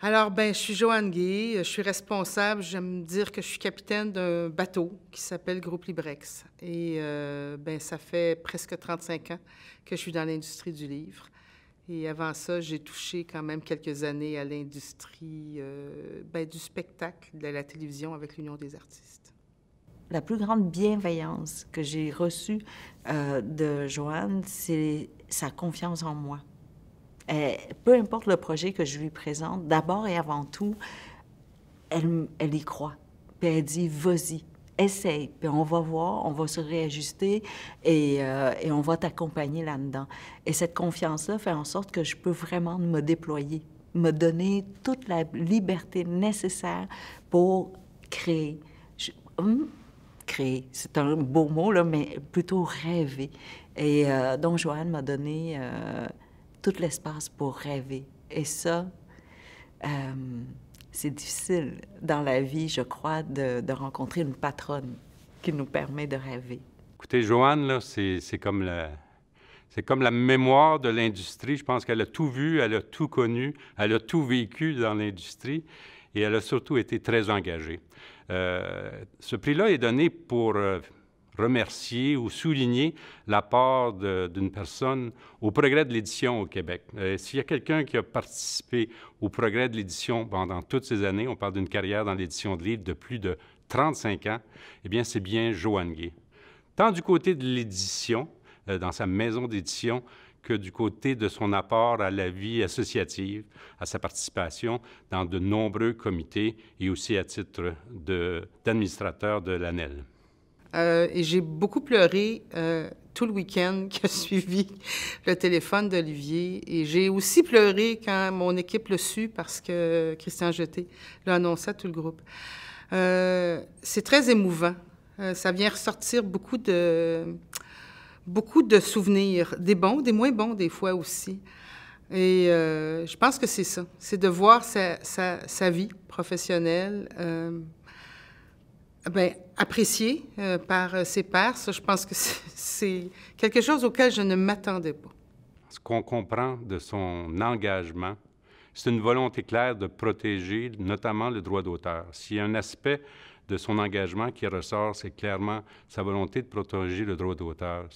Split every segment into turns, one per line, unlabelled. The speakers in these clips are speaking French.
Alors, ben, je suis Joanne Guy, je suis responsable, j'aime dire que je suis capitaine d'un bateau qui s'appelle Groupe Librex. Et euh, ben, ça fait presque 35 ans que je suis dans l'industrie du livre. Et avant ça, j'ai touché quand même quelques années à l'industrie euh, ben, du spectacle, de la télévision avec l'Union des artistes.
La plus grande bienveillance que j'ai reçue euh, de Joanne, c'est sa confiance en moi. Euh, peu importe le projet que je lui présente, d'abord et avant tout, elle, elle y croit. Puis elle dit, vas-y, essaye, puis on va voir, on va se réajuster et, euh, on va t'accompagner là-dedans. Et cette confiance-là fait en sorte que je peux vraiment me déployer, me donner toute la liberté nécessaire pour créer. Hum, créer, c'est un beau mot, là, mais plutôt rêver. Et euh, donc, Joanne m'a donné tout l'espace pour rêver. Et ça, euh, c'est difficile dans la vie, je crois, de, rencontrer une patronne qui nous permet de rêver.
Écoutez, Joanne, là, c'est, comme la... C'est comme la mémoire de l'industrie. Je pense qu'elle a tout vu, elle a tout connu, elle a tout vécu dans l'industrie et elle a surtout été très engagée. Euh, ce prix-là est donné pour euh, remercier ou souligner l'apport d'une personne au progrès de l'édition au Québec. Euh, s'il y a quelqu'un qui a participé au progrès de l'édition pendant toutes ces années, on parle d'une carrière dans l'édition de livres de plus de 35 ans, eh bien, c'est bien Joanne Gay. Tant du côté de l'édition, euh, dans sa maison d'édition, que du côté de son apport à la vie associative, à sa participation dans de nombreux comités et aussi à titre d'administrateur de l'ANEL.
Euh, et j'ai beaucoup pleuré euh, tout le week-end qui a suivi le téléphone d'Olivier. Et j'ai aussi pleuré quand mon équipe le su, parce que Christian Jeté l'a annoncé à tout le groupe. Euh, c'est très émouvant. ça vient ressortir beaucoup de, beaucoup de souvenirs, des bons, des moins bons des fois aussi. Et je pense que c'est ça, c'est de voir sa, vie professionnelle euh, ben, apprécié euh, par euh, ses pairs. Ça, je pense que c'est quelque chose auquel je ne m'attendais pas.
Ce qu'on comprend de son engagement, c'est une volonté claire de protéger notamment le droit d'auteur. S'il y a un aspect de son engagement qui ressort, c'est clairement sa volonté de protéger le droit d'auteur.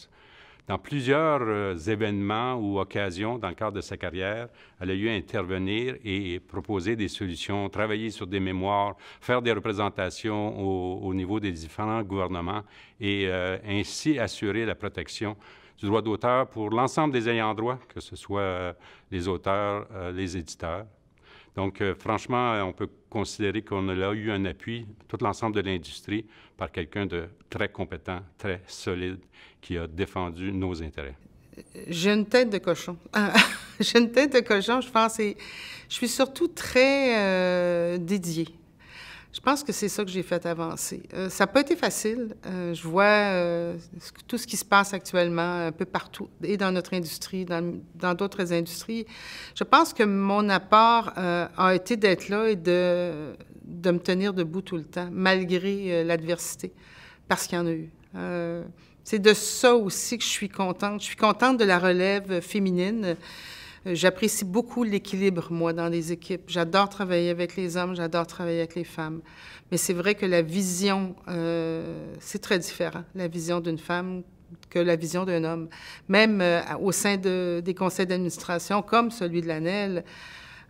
Dans plusieurs euh, événements ou occasions dans le cadre de sa carrière, elle a eu à intervenir et proposer des solutions, travailler sur des mémoires, faire des représentations au, niveau des différents gouvernements et euh, ainsi assurer la protection du droit d'auteur pour l'ensemble des ayants droit, que ce soit euh, les auteurs, les éditeurs, donc, euh, franchement, on peut considérer qu'on a eu un appui, tout l'ensemble de l'industrie, par quelqu'un de très compétent, très solide, qui a défendu nos intérêts.
J'ai une tête de cochon. Ah, j'ai une tête de cochon, je pense. Et je suis surtout très euh, dédiée je pense que c'est ça que j'ai fait avancer. Euh, ça n'a pas été facile. Euh, je vois euh, tout ce qui se passe actuellement un peu partout, et dans notre industrie, dans d'autres industries. Je pense que mon apport a été d'être là et de, de me tenir debout tout le temps, malgré l'adversité, parce qu'il y en a eu. c'est de ça aussi que je suis contente. Je suis contente de la relève féminine. Euh, j'apprécie beaucoup l'équilibre, moi, dans les équipes. J'adore travailler avec les hommes, j'adore travailler avec les femmes. Mais c'est vrai que la vision, euh, c'est très différent, la vision d'une femme que la vision d'un homme. Même euh, au sein des conseils d'administration, comme celui de l'ANEL,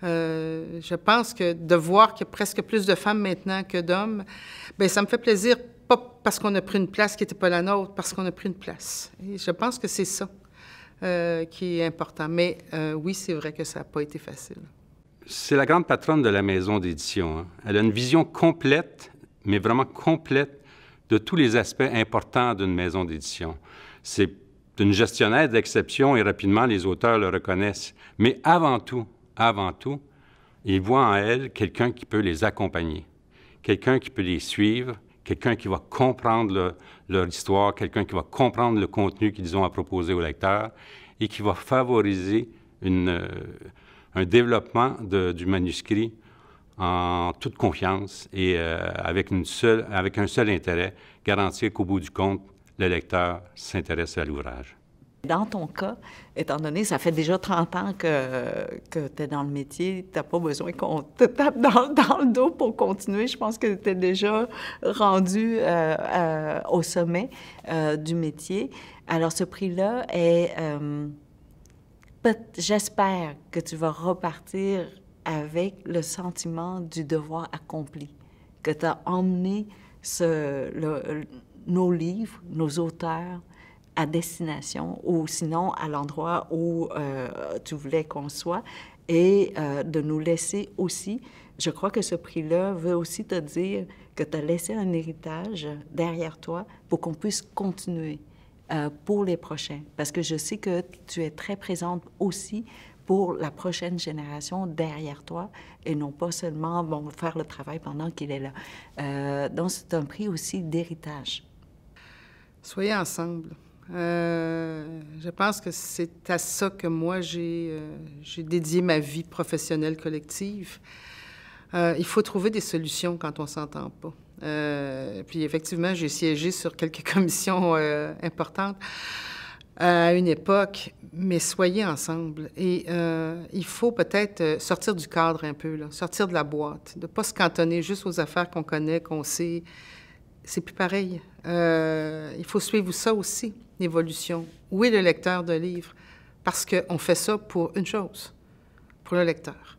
je pense que de voir qu'il y a presque plus de femmes maintenant que d'hommes, bien, ça me fait plaisir, pas parce qu'on a pris une place qui n'était pas la nôtre, parce qu'on a pris une place. Et je pense que c'est ça. Euh, qui est important. Mais euh, oui, c'est vrai que ça n'a pas été facile.
C'est la grande patronne de la maison d'édition. Hein. Elle a une vision complète, mais vraiment complète, de tous les aspects importants d'une maison d'édition. C'est une gestionnaire d'exception et rapidement les auteurs le reconnaissent. Mais avant tout, avant tout, ils voient en elle quelqu'un qui peut les accompagner, quelqu'un qui peut les suivre, quelqu'un qui va comprendre leur histoire, quelqu'un qui va comprendre le contenu qu'ils ont à proposer au lecteur et qui va favoriser euh, un développement du manuscrit en toute confiance et euh, avec, avec un seul intérêt, garantir qu'au bout du compte, le lecteur s'intéresse à l'ouvrage.
Dans ton cas, étant donné ça fait déjà 30 ans que, que tu es dans le métier, tu n'as pas besoin qu'on te tape dans, le dos pour continuer. Je pense que tu es déjà rendu euh, euh, au sommet euh, du métier. Alors, ce prix-là est. J'espère que tu vas repartir avec le sentiment du devoir accompli, que tu as emmené nos livres, nos auteurs, à destination ou sinon à l'endroit où euh, tu voulais qu'on soit et euh, de nous laisser aussi. Je crois que ce prix-là veut aussi te dire que tu as laissé un héritage derrière toi pour qu'on puisse continuer euh, pour les prochains. Parce que je sais que tu es très présente aussi pour la prochaine génération derrière toi et non pas seulement bon, faire le travail pendant qu'il est là. donc, c'est un prix aussi
d'héritage. Soyez ensemble. Euh, je pense que c'est à ça que moi, j'ai euh, dédié ma vie professionnelle collective. Euh, il faut trouver des solutions quand on ne s'entend pas. puis effectivement, j'ai siégé sur quelques commissions importantes à une époque, mais soyez ensemble. Et il faut peut-être sortir du cadre un peu, sortir de la boîte, de ne pas se cantonner juste aux affaires qu'on connaît, qu'on sait, c'est plus pareil. Euh, il faut suivre ça aussi, l'évolution. Où est le lecteur de livres? Parce qu'on fait ça pour une chose, pour le lecteur.